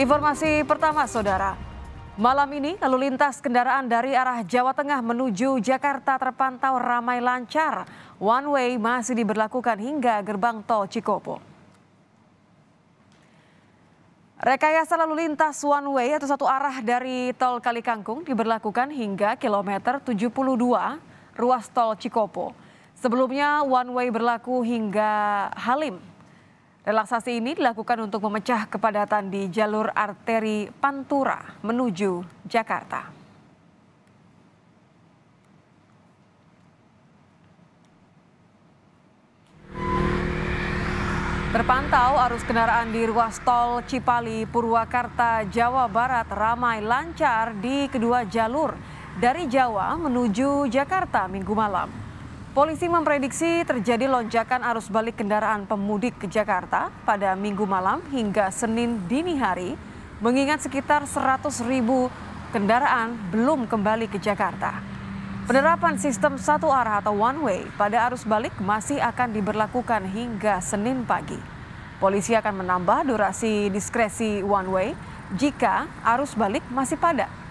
Informasi pertama, Saudara. Malam ini lalu lintas kendaraan dari arah Jawa Tengah menuju Jakarta terpantau ramai lancar. One way masih diberlakukan hingga gerbang tol Cikopo. Rekayasa lalu lintas one way atau satu arah dari tol Kali Kangkung diberlakukan hingga kilometer 72 ruas tol Cikopo. Sebelumnya one way berlaku hingga Halim Relaksasi ini dilakukan untuk memecah kepadatan di jalur arteri Pantura menuju Jakarta. Terpantau arus kendaraan di ruas tol Cipali, Purwakarta, Jawa Barat ramai lancar di kedua jalur dari Jawa menuju Jakarta minggu malam. Polisi memprediksi terjadi lonjakan arus balik kendaraan pemudik ke Jakarta pada minggu malam hingga Senin dini hari, mengingat sekitar 100 ribu kendaraan belum kembali ke Jakarta. Penerapan sistem satu arah atau one way pada arus balik masih akan diberlakukan hingga Senin pagi. Polisi akan menambah durasi diskresi one way jika arus balik masih padat.